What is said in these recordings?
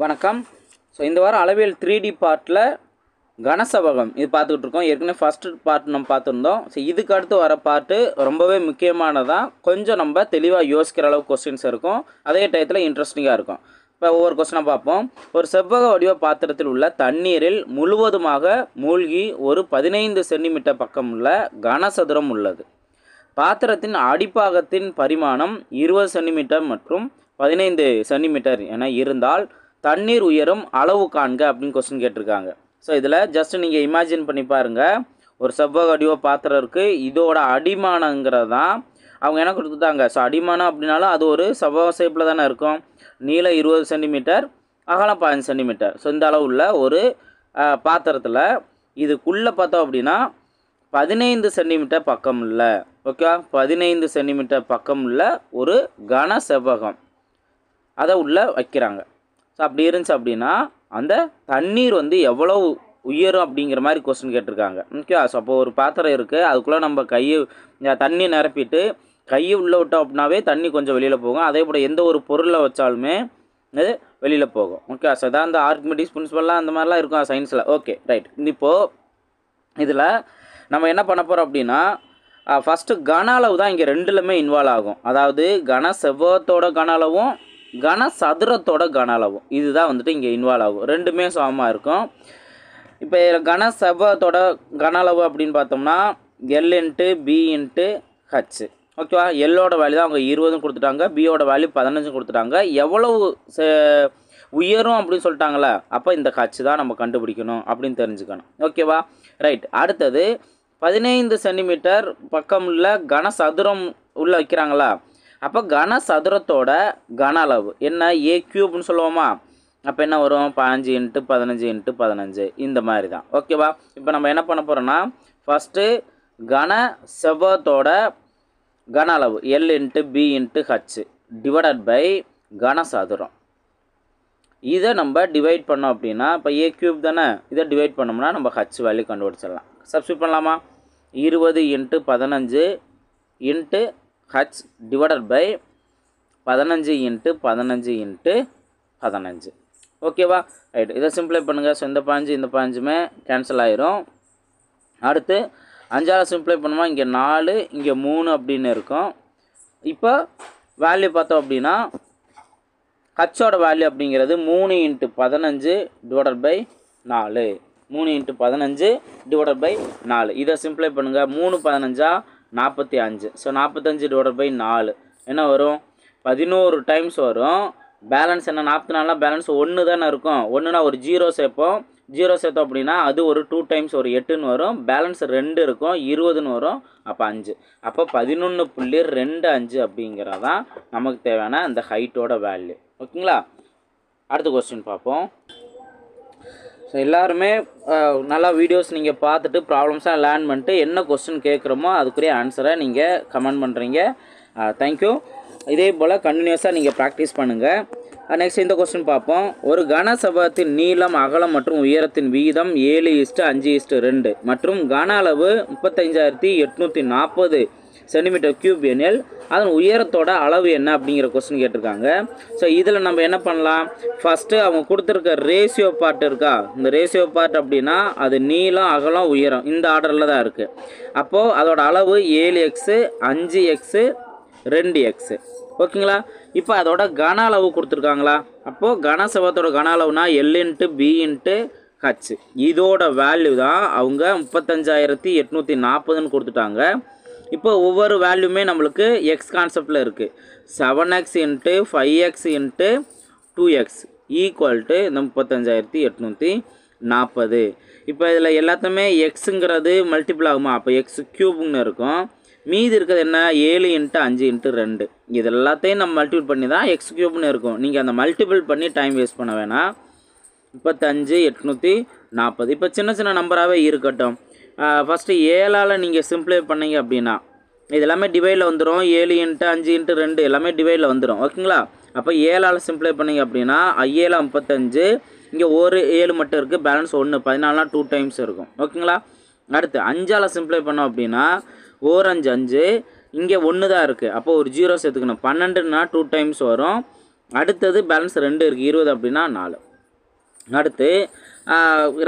வணக்கம் ஸோ இந்த வாரம் அளவியல் த்ரீ டி பார்ட்டில் கனசபகம் இது பார்த்துக்கிட்டு இருக்கோம் ஏற்கனவே ஃபஸ்ட்டு பார்ட் நம்ம பார்த்துருந்தோம் ஸோ இதுக்கு அடுத்து வர பார்ட்டு ரொம்பவே முக்கியமானதான் கொஞ்சம் நம்ம தெளிவாக யோசிக்கிற அளவு கொஸ்டின்ஸ் இருக்கும் அதே டயத்தில் இன்ட்ரெஸ்டிங்காக இருக்கும் இப்போ ஒவ்வொரு கொஸ்டினாக பார்ப்போம் ஒரு செவ்வக வடிவ பாத்திரத்தில் உள்ள தண்ணீரில் முழுவதுமாக மூழ்கி ஒரு பதினைந்து சென்டிமீட்டர் பக்கம் உள்ள கனசதுரம் உள்ளது பாத்திரத்தின் அடிப்பாகத்தின் பரிமாணம் இருபது சென்டிமீட்டர் மற்றும் பதினைந்து சென்டிமீட்டர் என இருந்தால் தண்ணீர் உயரும் அளவு காண்க அப்படின்னு கொஸ்டின் கேட்டிருக்காங்க ஸோ இதில் ஜஸ்ட் நீங்கள் இமேஜின் பண்ணி பாருங்கள் ஒரு செவ்வக அடிவோ பாத்திரம் இருக்குது இதோட அடிமானங்கிறது தான் அவங்க என்ன கொடுத்துட்டாங்க ஸோ அடிமானம் அப்படின்னாலும் அது ஒரு செவ்வக ஷேப்பில் தானே இருக்கும் நீளம் இருபது சென்டிமீட்டர் அகலம் பதினஞ்சு சென்டிமீட்டர் ஸோ இந்த அளவுள்ள ஒரு பாத்திரத்தில் இதுக்குள்ளே பார்த்தோம் அப்படின்னா பதினைந்து சென்டிமீட்டர் பக்கம் இல்லை ஓகே பதினைந்து சென்டிமீட்டர் பக்கம் உள்ள ஒரு கன செவ்வகம் அதை உள்ளே வைக்கிறாங்க ஸோ அப்படி இருந்துச்சு அப்படின்னா அந்த தண்ணீர் வந்து எவ்வளோ உயரும் அப்படிங்கிற மாதிரி கொஸ்டின் கேட்டிருக்காங்க ஓகே ஸோ அப்போது ஒரு பாத்திரம் இருக்குது அதுக்குள்ளே நம்ம கையை தண்ணி நிரப்பிட்டு கையை உள்ளே விட்டோம் அப்படின்னாவே தண்ணி கொஞ்சம் வெளியில் போகும் அதே போல் எந்த ஒரு பொருளை வச்சாலுமே அது வெளியில் போகும் ஓகே ஸோ இதான் அந்த ஆர்க்மெட்டிக்ஸ் ப்ரின்ஸிபல்லாம் அந்த மாதிரிலாம் இருக்கும் சயின்ஸில் ஓகே ரைட் இப்போது இதில் நம்ம என்ன பண்ண போகிறோம் அப்படின்னா ஃபஸ்ட்டு கன அளவு தான் இங்கே ரெண்டுலுமே இன்வால்வ் ஆகும் அதாவது கன செவ்வத்தோட கன அளவும் கன சதுரத்தோட கன அளவும் இதுதான் வந்துட்டு இங்கே இன்வால்வ் ஆகும் ரெண்டுமே சமமாக இருக்கும் இப்போ கன செவ்வத்தோட கன அளவு அப்படின்னு பார்த்தோம்னா L into B into H ஓகேவா எல்லோட வேல்யூ தான் அவங்க இருபதும் கொடுத்துட்டாங்க பியோட வேல்யூ பதினஞ்சும் கொடுத்துட்டாங்க எவ்வளவு உயரும் அப்படின்னு சொல்லிட்டாங்களே அப்போ இந்த ஹச்சு தான் நம்ம கண்டுபிடிக்கணும் அப்படின்னு தெரிஞ்சுக்கணும் ஓகேவா ரைட் அடுத்தது பதினைந்து சென்டிமீட்டர் பக்கம் உள்ள கனசதுரம் உள்ளே வைக்கிறாங்களா அப்போ கன சதுரத்தோட கன அளவு என்ன ஏ கியூப்னு சொல்லுவோமா அப்போ என்ன வரும் பதினஞ்சு இன்ட்டு பதினஞ்சு இன்ட்டு பதினஞ்சு இந்த மாதிரி தான் ஓகேவா இப்போ நம்ம என்ன பண்ண போகிறோம்னா ஃபஸ்ட்டு கன செவ்வத்தோட கன அளவு L into B into H divided by கன சதுரம் இதை நம்ம டிவைட் பண்ணோம் அப்படின்னா இப்போ ஏ கியூப் தானே இதை டிவைட் பண்ணோம்னா நம்ம ஹச் வேல்யூ கண்டுபிடிச்சிடலாம் சப்ஸ்டியூட் பண்ணலாமா இருபது இன்ட்டு பதினஞ்சு இன்ட்டு ஹச் டிவைடட் பை பதினஞ்சு இன்ட்டு பதினஞ்சு இன்ட்டு பதினஞ்சு ஓகேவா ரைட் இதை சிம்பிளை பண்ணுங்கள் ஸோ இந்த பாஞ்சு இந்த பாஞ்சுமே கேன்சல் ஆயிரும் அடுத்து அஞ்சாவது சிம்பிளை பண்ணுவோம் இங்கே நாலு இங்கே மூணு அப்படின்னு இருக்கும் இப்போ வேல்யூ பார்த்தோம் அப்படின்னா ஹச்சோட வேல்யூ அப்படிங்கிறது மூணு இன்ட்டு பதினஞ்சு டிவைடட் பை நாலு மூணு இன்ட்டு பதினஞ்சு டிவைடட் பை நாலு இதை சிம்பிளை பண்ணுங்கள் மூணு பதினஞ்சா நாற்பத்தி அஞ்சு ஸோ நாற்பத்தஞ்சு டிவைட் பை நாலு என்ன வரும் பதினோரு டைம்ஸ் வரும் பேலன்ஸ் என்ன நாற்பத்தி நாலாம் பேலன்ஸ் ஒன்று தானே இருக்கும் ஒன்றுனா ஒரு ஜீரோ சேர்ப்போம் ஜீரோ சேர்த்தோம் அப்படின்னா அது ஒரு டூ டைம்ஸ் ஒரு எட்டுன்னு வரும் பேலன்ஸ் ரெண்டு இருக்கும் இருபதுன்னு வரும் அப்போ அஞ்சு அப்போ பதினொன்று புள்ளி ரெண்டு அஞ்சு அப்படிங்கிறதான் நமக்கு தேவையான அந்த ஹைட்டோட வேல்யூ ஓகேங்களா அடுத்த கொஸ்டின் பார்ப்போம் ஸோ எல்லாருமே நல்லா வீடியோஸ் நீங்கள் பார்த்துட்டு ப்ராப்ளம்ஸாக லேர்ன் பண்ணிட்டு என்ன கொஸ்டின் கேட்குறோமோ அதுக்குரிய ஆன்சரை நீங்கள் கமெண்ட் பண்ணுறீங்க தேங்க்யூ இதே போல் கண்டினியூஸாக நீங்கள் ப்ராக்டிஸ் பண்ணுங்கள் நெக்ஸ்ட் இந்த கொஸ்டின் பார்ப்போம் ஒரு கனசபத்தின் நீளம் அகலம் மற்றும் உயரத்தின் வீதம் ஏழு இஸ்ட்டு அஞ்சு இஸ்ட்டு ரெண்டு மற்றும் கன அளவு முப்பத்தஞ்சாயிரத்தி எட்நூற்றி நாற்பது சென்டிமீட்டர் க்யூப் எனில் அதன் உயரத்தோட அளவு என்ன அப்படிங்கிற கொஸ்டின் கேட்டிருக்காங்க ஸோ இதில் நம்ம என்ன பண்ணலாம் ஃபஸ்ட்டு அவங்க கொடுத்துருக்க ரேஷியோ பார்ட் இருக்கா இந்த ரேஷியோ பார்ட் அப்படின்னா அது நீளம் அகலம் உயரம் இந்த ஆர்டரில் தான் இருக்குது அப்போது அதோட அளவு ஏழு எக்ஸு அஞ்சு எக்ஸு ரெண்டு எக்ஸு ஓகேங்களா இப்போ அதோட கன அளவு கொடுத்துருக்காங்களா அப்போது கனசவத்தோட கன அளவுனா L into B into H இதோட வேல்யூ தான் அவங்க முப்பத்தஞ்சாயிரத்தி எட்நூற்றி நாற்பதுன்னு கொடுத்துட்டாங்க இப்போ ஒவ்வொரு வேல்யூமே நம்மளுக்கு எக்ஸ் கான்செப்டில் இருக்குது seven X into five X into two X equal to இந்த முப்பத்தஞ்சாயிரத்தி எட்நூற்றி நாற்பது இப்போ இதில் எல்லாத்தையுமே எக்ஸுங்கிறது மல்டிபிள் ஆகுமா அப்போ எக்ஸ் க்யூப்னு இருக்கும் மீதி இருக்கிறது என்ன ஏழு இன்ட்டு அஞ்சு இன்ட்டு ரெண்டு இது எல்லாத்தையும் நம்ம மல்டிபிள் பண்ணி தான் எக்ஸ் க்யூப்னு இருக்கும் நீங்கள் அந்த மல்டிபிள் பண்ணி டைம் வேஸ்ட் பண்ண வேணாம் முப்பத்தஞ்சு எட்நூற்றி நாற்பது இப்போ சின்ன சின்ன நம்பராகவே இருக்கட்டும் ஃபஸ்ட்டு ஏழால் நீங்கள் சிம்பிளை பண்ணீங்க அப்படின்னா இது எல்லாமே டிவைடில் வந்துடும் ஏழு இன்ட்டு அஞ்சு இன்ட்டு ரெண்டு எல்லாமே டிவைடில் வந்துடும் ஓகேங்களா அப்போ ஏழால் சிம்பிளை பண்ணிங்க அப்படின்னா ஐயேழு முப்பத்தஞ்சு இங்கே ஒரு ஏழு மட்டும் இருக்குது பேலன்ஸ் ஒன்று பதினாலாம் டூ டைம்ஸ் இருக்கும் ஓகேங்களா அடுத்து அஞ்சால் சிம்பிளை பண்ணோம் அப்படின்னா ஓர் அஞ்சு அஞ்சு இங்கே ஒன்று தான் இருக்குது அப்போ ஒரு ஜீரோ சேர்த்துக்கணும் பன்னெண்டுன்னா டூ டைம்ஸ் வரும் அடுத்தது பேலன்ஸ் ரெண்டு இருக்குது இருபது அப்படின்னா நாலு அடுத்து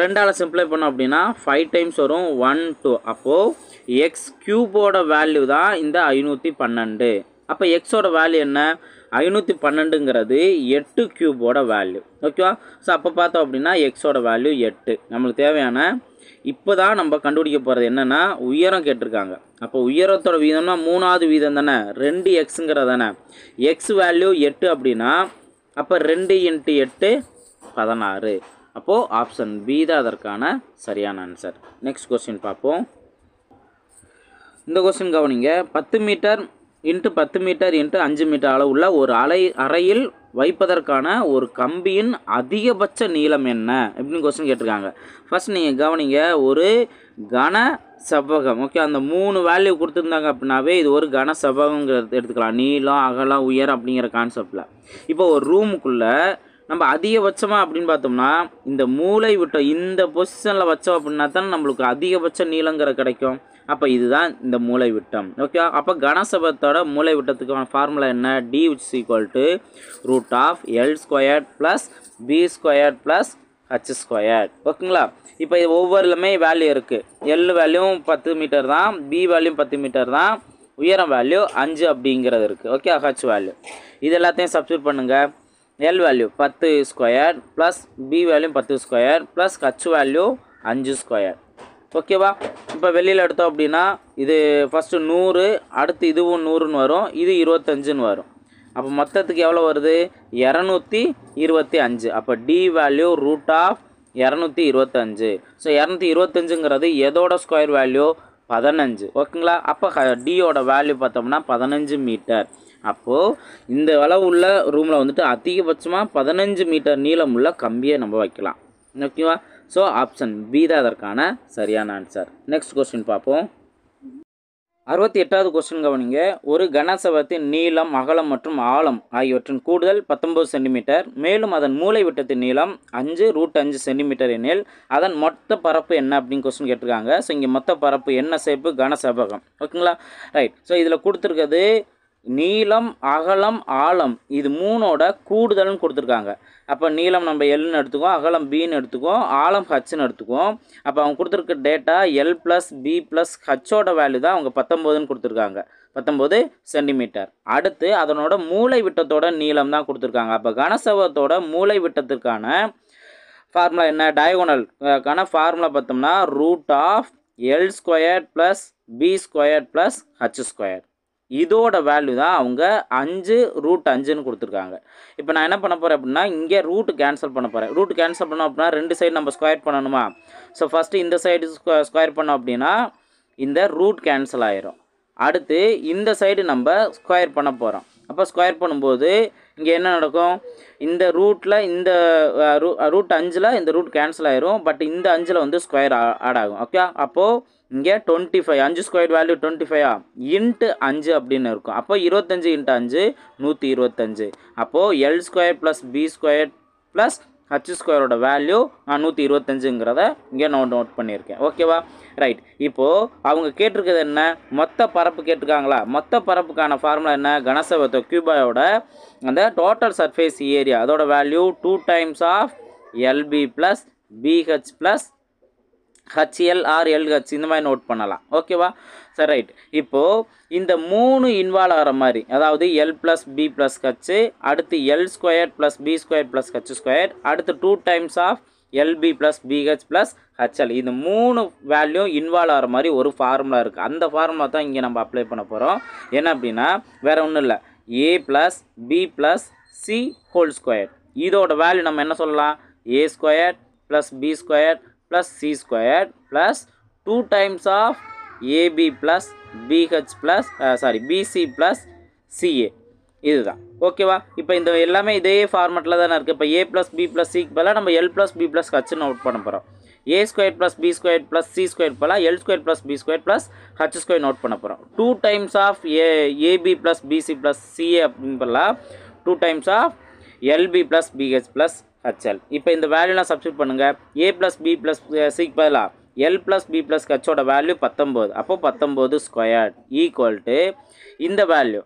ரெண்டால் சிம்ப்ளை பண்ணோம் அப்படின்னா ஃபைவ் டைம்ஸ் வரும் ஒன் டூ அப்போது எக்ஸ் க்யூபோட வேல்யூ தான் இந்த ஐநூற்றி பன்னெண்டு அப்போ எக்ஸோட வேல்யூ என்ன ஐநூற்றி பன்னெண்டுங்கிறது எட்டு க்யூபோட வேல்யூ ஓகேவா ஸோ அப்போ பார்த்தோம் அப்படின்னா எக்ஸோட வேல்யூ எட்டு நம்மளுக்கு தேவையான இப்போ தான் நம்ம கண்டுபிடிக்க போகிறது என்னென்னா உயரம் கேட்டிருக்காங்க அப்போ உயரத்தோட வீதம்னா மூணாவது வீதம் தானே ரெண்டு எக்ஸுங்கிறது தானே எக்ஸ் வேல்யூ எட்டு அப்படின்னா அப்போ ரெண்டு இன்ட்டு எட்டு பதினாறு அப்போது ஆப்ஷன் பி தான் அதற்கான சரியான ஆன்சர் நெக்ஸ்ட் கொஸ்டின் பார்ப்போம் இந்த கொஸ்டின் கவனிங்க பத்து மீட்டர் இன்ட்டு பத்து மீட்டர் இன்ட்டு அஞ்சு மீட்டர் அளவுள்ள ஒரு அலை அறையில் வைப்பதற்கான ஒரு கம்பியின் அதிகபட்ச நீளம் என்ன அப்படின்னு கொஸ்டின் கேட்டிருக்காங்க ஃபஸ்ட் நீங்கள் கவனிங்க ஒரு கன செவ்வகம் ஓகே அந்த மூணு வேல்யூ கொடுத்துருந்தாங்க அப்படின்னாவே இது ஒரு கன செவ்வகங்கிறது எடுத்துக்கலாம் நீளம் அகலம் உயர் அப்படிங்கிற கான்செப்டில் இப்போ ஒரு ரூமுக்குள்ளே நம்ம அதிகபட்சமாக அப்படின்னு பார்த்தோம்னா இந்த மூளை விட்ட இந்த பொசிஷனில் வச்சோம் அப்படின்னா தான் நம்மளுக்கு அதிகபட்ச நீளங்கிற கிடைக்கும் அப்போ இதுதான் இந்த மூளை விட்டம் ஓகே அப்போ கனசபத்தோட மூளை விட்டத்துக்கான ஃபார்முலா என்ன D which equal to root of L square plus B square plus H square ஓகேங்களா இப்போ இது ஒவ்வொருலுமே வேல்யூ இருக்குது எல் வேல்யூவும் பத்து மீட்டர் தான் பி வேல்யூ பத்து மீட்டர் தான் உயரம் வேல்யூ அஞ்சு அப்படிங்கிறது இருக்குது ஓகே ஹச் வேல்யூ இது எல்லாத்தையும் சப்ஸ்டியூட் பண்ணுங்கள் எல் வேல்யூ பத்து ஸ்கொயர் ப்ளஸ் பி வேல்யூ பத்து ஸ்கொயர் ப்ளஸ் ஹச் வேல்யூ அஞ்சு ஸ்கொயர் ஓகேவா இப்போ வெளியில் எடுத்தோம் அப்படின்னா இது ஃபஸ்ட்டு நூறு அடுத்து இதுவும் நூறுன்னு வரும் இது இருபத்தஞ்சுன்னு வரும் அப்போ மொத்தத்துக்கு எவ்வளோ வருது இரநூத்தி இருபத்தி அஞ்சு அப்போ டி வேல்யூ ரூட் ஆஃப் இரநூத்தி இருபத்தஞ்சு ஸோ இரநூத்தி இருபத்தஞ்சுங்கிறது எதோட ஸ்கொயர் வேல்யூ பதினஞ்சு ஓகேங்களா அப்போ டியோட வேல்யூ பார்த்தோம்னா பதினஞ்சு மீட்டர் அப்போது இந்த அளவு உள்ள ரூமில் வந்துட்டு அதிகபட்சமாக பதினஞ்சு மீட்டர் நீளம் உள்ள கம்பியை நம்ம வைக்கலாம் ஓகேவா ஸோ ஆப்ஷன் பி தான் அதற்கான சரியான ஆன்சர் நெக்ஸ்ட் கொஸ்டின் பார்ப்போம் அறுபத்தி எட்டாவது கொஸ்டின் கவனிங்க ஒரு கனசவத்தின் நீளம் அகலம் மற்றும் ஆழம் ஆகியவற்றின் கூடுதல் பத்தொம்பது சென்டிமீட்டர் மேலும் அதன் மூளை விட்டத்தின் நீளம் அஞ்சு ரூட் அஞ்சு சென்டிமீட்டர் எனில் அதன் மொத்த பரப்பு என்ன அப்படின்னு கொஸ்டின் கேட்டிருக்காங்க ஸோ இங்கே மொத்த பரப்பு என்ன சேப்பு கனசபகம் ஓகேங்களா ரைட் ஸோ இதில் கொடுத்துருக்கிறது நீளம் அகலம் ஆழம் இது மூணோட கூடுதல்னு கொடுத்துருக்காங்க அப்போ நீளம் நம்ம எல்னு எடுத்துக்குவோம் அகலம் பின்னு எடுத்துக்குவோம் ஆழம் ஹச்னு எடுத்துக்குவோம் அப்போ அவங்க கொடுத்துருக்க data L plus B plus ஹச்சோட வேல்யூ தான் அவங்க பத்தொம்போதுன்னு கொடுத்துருக்காங்க பத்தொம்போது சென்டிமீட்டர் அடுத்து அதனோட மூளை விட்டத்தோட நீளம் தான் கொடுத்துருக்காங்க அப்போ கனசவத்தோட மூளை விட்டத்திற்கான ஃபார்முலா என்ன கன ஃபார்முலா பார்த்தோம்னா root of L square plus B square plus H square இதோட வேல்யூ தான் அவங்க அஞ்சு ரூட் அஞ்சுன்னு கொடுத்துருக்காங்க இப்போ நான் என்ன பண்ண போகிறேன் அப்படின்னா இங்கே ரூட் கேன்சல் பண்ண போகிறேன் ரூட் கேன்சல் பண்ணோம் அப்படின்னா ரெண்டு சைடு நம்ம ஸ்கொயர் பண்ணணுமா ஸோ ஃபஸ்ட்டு இந்த சைடு ஸ்கொயர் பண்ணோம் அப்படின்னா இந்த ரூட் கேன்சல் ஆயிரும் அடுத்து இந்த சைடு நம்ம ஸ்கொயர் பண்ண போகிறோம் அப்போ ஸ்கொயர் பண்ணும்போது இங்கே என்ன நடக்கும் இந்த ரூட்டில் இந்த ரூ ரூட் அஞ்சில் இந்த ரூட் கேன்சல் ஆயிரும் பட் இந்த அஞ்சில் வந்து ஸ்கொயர் ஆட் ஆகும் ஓகே அப்போது இங்கே டுவெண்ட்டி ஃபைவ் அஞ்சு ஸ்கொயர் வேல்யூ டுவெண்ட்டி ஃபைவா இன்ட்டு அஞ்சு அப்படின்னு இருக்கும் அப்போ இருபத்தஞ்சு இன்ட்டு அஞ்சு நூற்றி இருபத்தஞ்சு அப்போது L square plus B square plus H ஸ்கொயரோட வேல்யூ நூற்றி இருபத்தஞ்சுங்கிறத இங்கே நோட் நோட் பண்ணியிருக்கேன் ஓகேவா ரைட் இப்போது அவங்க கேட்டிருக்கிறது என்ன மொத்த பரப்பு கேட்டிருக்காங்களா மொத்த பரப்புக்கான ஃபார்முலா என்ன கனசவத்தை கியூபாயோட அந்த டோட்டல் சர்ஃபேஸ் ஏரியா அதோட value two times of LB plus BH plus HL or LH இந்த மாதிரி நோட் பண்ணலாம் ஓகேவா சரி ரைட் இப்போது இந்த மூணு இன்வால்வ் ஆகிற மாதிரி அதாவது L plus B plus H அடுத்து L square plus B square plus H square அடுத்து two times of LB plus BH plus HL இந்த மூணு வேல்யூ இன்வால்வ் ஆகிற மாதிரி ஒரு ஃபார்முலா இருக்குது அந்த ஃபார்முலா தான் இங்கே நம்ம அப்ளை பண்ண போகிறோம் என்ன அப்படின்னா வேறு ஒன்றும் இல்லை A plus B plus C whole square இதோட வேல்யூ நம்ம என்ன சொல்லலாம் A square plus B square plus c squared plus 2 times of ab plus bh plus sorry BC plus CA இதுதான் ஓகேவா இப்போ இந்த எல்லாமே இதே ஃபார்மெட்டில் தானே இருக்குது இப்போ ஏ ப்ளஸ் பி ப்ளஸ் சிக்கு பதிலாக நம்ம எல் ப்ளஸ் பி ப்ளஸ் ஹச்சுன்னு நோட் பண்ண போகிறோம் A square plus B square plus C square பதிலாக L square plus B square plus H square note பண்ண போகிறோம் two times of A AB plus BC plus CA அப்படின்னு பதிலாக two times of LB plus BH plus HL இப்போ இந்த வேல்யூலாம் substitute பண்ணுங்கள் A plus B plus சிக்கு eh, பதிலாக எல் ப்ளஸ் பி ப்ளஸ் ஹச்சோட வேல்யூ பத்தொம்போது அப்போ பத்தொம்போது ஸ்கொயர்ட் ஈக்குவல் டு இந்த value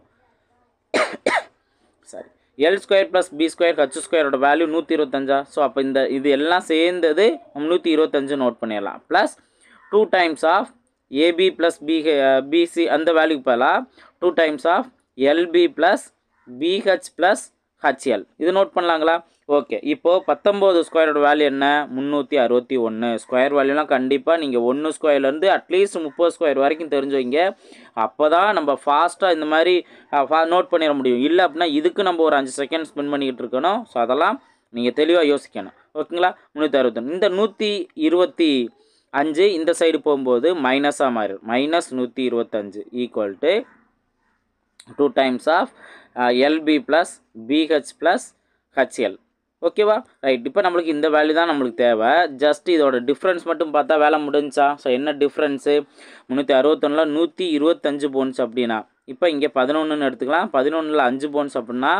sorry L square plus B square H ஸ்கொயரோட வேல்யூ நூற்றி இருபத்தஞ்சா ஸோ அப்போ இந்த இது எல்லாம் சேர்ந்தது நூற்றி இருபத்தஞ்சு நோட் பண்ணிடலாம் plus two times of AB plus BH BC அந்த வேல்யூக்கு பதிலாக two times of LB plus BH plus HL இது நோட் பண்ணலாங்களா ஓகே இப்போது பத்தொம்போது ஸ்கொயரோட வேல்யூ என்ன முந்நூற்றி அறுபத்தி ஒன்று ஸ்கொயர் வேல்யூலாம் கண்டிப்பாக நீங்கள் ஒன்று ஸ்கொயர்லேருந்து அட்லீஸ்ட் முப்பது ஸ்கொயர் வரைக்கும் தெரிஞ்சு அப்போ தான் நம்ம ஃபாஸ்ட்டாக இந்த மாதிரி ஃபா நோட் பண்ணிட முடியும் இல்லை அப்படின்னா இதுக்கு நம்ம ஒரு அஞ்சு செகண்ட் ஸ்பெண்ட் பண்ணிக்கிட்டு இருக்கணும் ஸோ அதெல்லாம் நீங்கள் தெளிவாக யோசிக்கணும் ஓகேங்களா முந்நூற்றி அறுபத்தொன்று இந்த நூற்றி இருபத்தி அஞ்சு இந்த சைடு போகும்போது மைனஸாக மாறும் மைனஸ் நூற்றி இருபத்தஞ்சு equal to two times of LB plus BH plus HL ஓகேவா ரைட் இப்போ நம்மளுக்கு இந்த வேல்யூ தான் நம்மளுக்கு தேவை ஜஸ்ட் இதோட டிஃப்ரென்ஸ் மட்டும் பார்த்தா வேலை முடிஞ்சா ஸோ என்ன டிஃப்ரென்ஸு முந்நூற்றி அறுபத்தொன்னில் நூற்றி இருபத்தஞ்சு போன்ஸ் அப்படின்னா இப்போ இங்கே பதினொன்றுன்னு எடுத்துக்கலாம் பதினொன்றில் அஞ்சு போன்ஸ் அப்படின்னா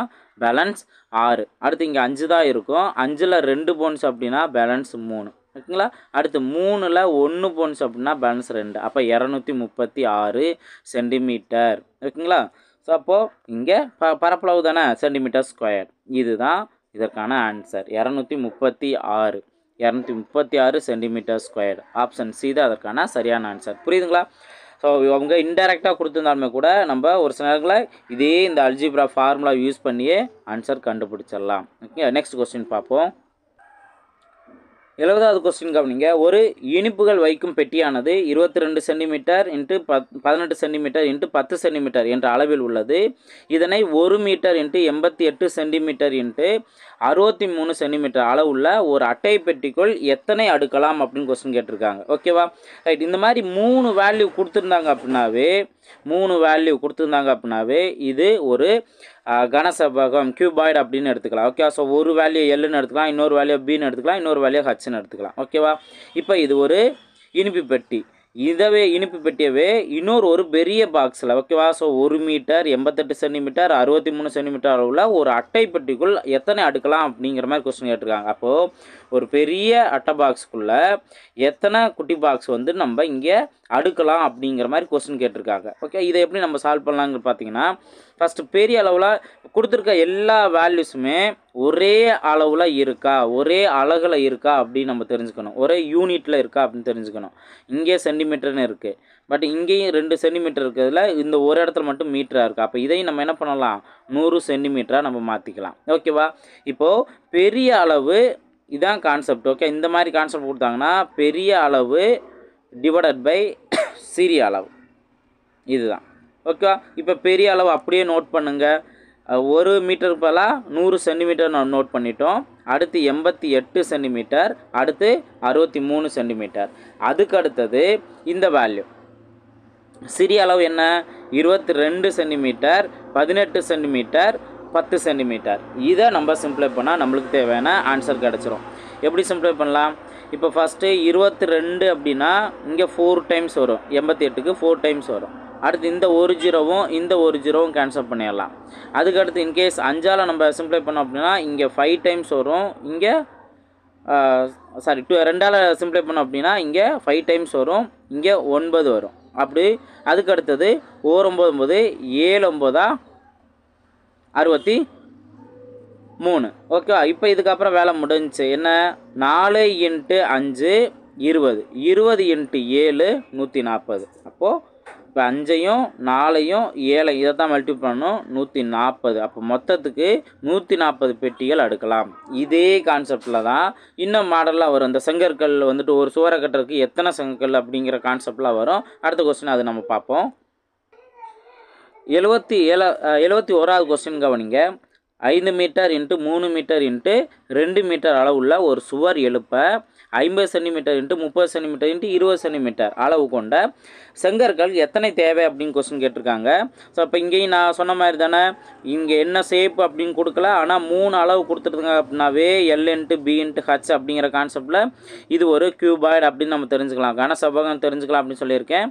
பேலன்ஸ் ஆறு அடுத்து இங்கே அஞ்சு தான் இருக்கும் அஞ்சில் ரெண்டு போன்ஸ் அப்படின்னா பேலன்ஸ் மூணு ஓகேங்களா அடுத்து மூணில் ஒன்று போன்ஸ் அப்படின்னா பேலன்ஸ் ரெண்டு அப்போ இரநூத்தி முப்பத்தி ஆறு சென்டிமீட்டர் ஓகேங்களா ஸோ அப்போது இங்கே ப பரப்பளவு தானே சென்டிமீட்டர் ஸ்கொயர் இதுதான் இதற்கான ஆன்சர் இரநூத்தி முப்பத்தி ஆறு இரநூத்தி முப்பத்தி ஆறு சென்டிமீட்டர் ஸ்கொயர் ஆப்ஷன் சி தான் அதற்கான சரியான ஆன்சர் புரியுதுங்களா ஸோ அவங்க இன்டெரக்டாக கொடுத்துருந்தாலுமே கூட நம்ம ஒரு சில நேரங்களில் இதே இந்த அல்ஜிப்ரா ஃபார்முலா யூஸ் பண்ணியே ஆன்சர் கண்டுபிடிச்சிடலாம் ஓகே நெக்ஸ்ட் கொஸ்டின் பார்ப்போம் எழுபதாவது கொஸ்டின் கவனிங்க ஒரு இனிப்புகள் வைக்கும் பெட்டியானது இருபத்தி ரெண்டு சென்டிமீட்டர் இன்ட்டு பத் பதினெட்டு சென்டிமீட்டர் இன்ட்டு பத்து சென்டிமீட்டர் என்ற அளவில் உள்ளது இதனை ஒரு மீட்டர் இன்ட்டு எண்பத்தி எட்டு சென்டிமீட்டர் இன்ட்டு அறுபத்தி மூணு சென்டிமீட்டர் அளவுள்ள ஒரு அட்டை பெட்டிக்குள் எத்தனை அடுக்கலாம் அப்படின்னு கொஸ்டின் கேட்டிருக்காங்க ஓகேவா ரைட் இந்த மாதிரி மூணு வேல்யூ கொடுத்துருந்தாங்க அப்படின்னாவே மூணு வேல்யூ கொடுத்துருந்தாங்க அப்படின்னாவே இது ஒரு கனசபகம் கியூபாய்டு அப்படின்னு எடுத்துக்கலாம் ஓகேவா ஸோ ஒரு வேல்யூ எல்லுன்னு எடுத்துக்கலாம் இன்னொரு வேல்யூ பின்னு எடுத்துக்கலாம் இன்னொரு வேல்யூ ஹச்னு எடுத்துக்கலாம் ஓகேவா இப்போ இது ஒரு இனிப்பு பெட்டி இதவே இனிப்பு பெட்டியவே இன்னொரு ஒரு பெரிய பாக்ஸில் ஓகேவா ஸோ ஒரு மீட்டர் எண்பத்தெட்டு சென்டிமீட்டர் அறுபத்தி மூணு சென்டிமீட்டர் அளவில் ஒரு அட்டை பெட்டிக்குள் எத்தனை அடுக்கலாம் அப்படிங்கிற மாதிரி கொஸ்டின் கேட்டிருக்காங்க அப்போது ஒரு பெரிய அட்டை பாக்ஸுக்குள்ளே எத்தனை குட்டி பாக்ஸ் வந்து நம்ம இங்கே அடுக்கலாம் அப்படிங்கிற மாதிரி கொஸ்டின் கேட்டிருக்காங்க ஓகே இதை எப்படி நம்ம சால்வ் பண்ணலாங்கிற பார்த்தீங்கன்னா ஃபஸ்ட்டு பெரிய அளவில் கொடுத்துருக்க எல்லா வேல்யூஸுமே ஒரே அளவில் இருக்கா ஒரே அழகில் இருக்கா அப்படின்னு நம்ம தெரிஞ்சுக்கணும் ஒரே யூனிட்டில் இருக்கா அப்படின்னு தெரிஞ்சுக்கணும் இங்கே சென்டிமீட்டர்னு இருக்குது பட் இங்கேயும் ரெண்டு சென்டிமீட்டர் இருக்கிறதுல இந்த ஒரு இடத்துல மட்டும் மீட்டராக இருக்குது அப்போ இதையும் நம்ம என்ன பண்ணலாம் நூறு சென்டிமீட்டராக நம்ம மாற்றிக்கலாம் ஓகேவா இப்போது பெரிய அளவு இதான் கான்செப்ட் ஓகே இந்த மாதிரி கான்செப்ட் கொடுத்தாங்கன்னா பெரிய அளவு டிவைடட் பை சிறிய அளவு இதுதான் ஓகே இப்போ பெரிய அளவு அப்படியே நோட் பண்ணுங்கள் ஒரு மீட்டருக்கு பதிலாக நூறு சென்டிமீட்டர் நான் நோட் பண்ணிட்டோம் அடுத்து எண்பத்தி எட்டு சென்டிமீட்டர் அடுத்து அறுபத்தி மூணு சென்டிமீட்டர் அதுக்கு அடுத்தது இந்த வேல்யூ சிறிய அளவு என்ன இருபத்தி ரெண்டு சென்டிமீட்டர் பதினெட்டு சென்டிமீட்டர் பத்து சென்டிமீட்டர் இதை நம்ம சிம்ப்ளை பண்ணால் நம்மளுக்கு தேவையான ஆன்சர் கிடச்சிரும் எப்படி சிம்ப்ளை பண்ணலாம் இப்போ ஃபஸ்ட்டு இருபத்தி ரெண்டு அப்படின்னா இங்கே ஃபோர் டைம்ஸ் வரும் எண்பத்தி எட்டுக்கு ஃபோர் டைம்ஸ் வரும் அடுத்து இந்த ஒரு ஜீரோவும் இந்த ஒரு ஜீரோவும் கேன்சல் பண்ணிடலாம் அதுக்கடுத்து இன்கேஸ் அஞ்சால் நம்ம சிம்ப்ளை பண்ணோம் அப்படின்னா இங்கே ஃபைவ் டைம்ஸ் வரும் இங்கே சாரி டூ ரெண்டால் சிம்ப்ளை பண்ணோம் அப்படின்னா இங்கே ஃபைவ் டைம்ஸ் வரும் இங்கே ஒன்பது வரும் அப்படி அதுக்கடுத்தது அடுத்தது ஓர் ஒம்பது ஒம்பது ஏழு ஒம்பதா அறுபத்தி மூணு ஓகேவா இப்போ இதுக்கப்புறம் வேலை முடிஞ்சு என்ன நாலு இன்ட்டு அஞ்சு இருபது இருபது இன்ட்டு ஏழு நூற்றி நாற்பது அப்போது இப்போ அஞ்சையும் நாலையும் ஏழை இதை தான் மல்டி பண்ணணும் நூற்றி நாற்பது அப்போ மொத்தத்துக்கு நூற்றி நாற்பது பெட்டிகள் அடுக்கலாம் இதே கான்செப்டில் தான் இன்னும் மாடலாக வரும் இந்த செங்கற்கள் வந்துட்டு ஒரு சுவரை கட்டுறதுக்கு எத்தனை செங்கற்கள் அப்படிங்கிற கான்செப்டில் வரும் அடுத்த கொஸ்டின் அது நம்ம பார்ப்போம் எழுபத்தி ஏழா எழுபத்தி ஓராவது கொஸ்டின் கவனிங்க ஐந்து மீட்டர் இன்ட்டு மூணு மீட்டர் இன்ட்டு ரெண்டு மீட்டர் அளவுள்ள ஒரு சுவர் எழுப்ப ஐம்பது சென்டிமீட்டர் இன்ட்டு முப்பது சென்டிமீட்டர் இன்ட்டு இருபது சென்டிமீட்டர் அளவு கொண்ட செங்கற்கள் எத்தனை தேவை அப்படின்னு கொஸ்டின் கேட்டிருக்காங்க ஸோ இப்போ இங்கேயும் நான் சொன்ன மாதிரி தானே இங்கே என்ன ஷேப் அப்படின்னு கொடுக்கல ஆனால் மூணு அளவு கொடுத்துருங்க அப்படின்னாவே L into B into H அப்படிங்கிற கான்செப்டில் இது ஒரு கியூபாய்டு அப்படின்னு நம்ம தெரிஞ்சுக்கலாம் கன செவ்வகம் தெரிஞ்சுக்கலாம் அப்படின்னு சொல்லியிருக்கேன்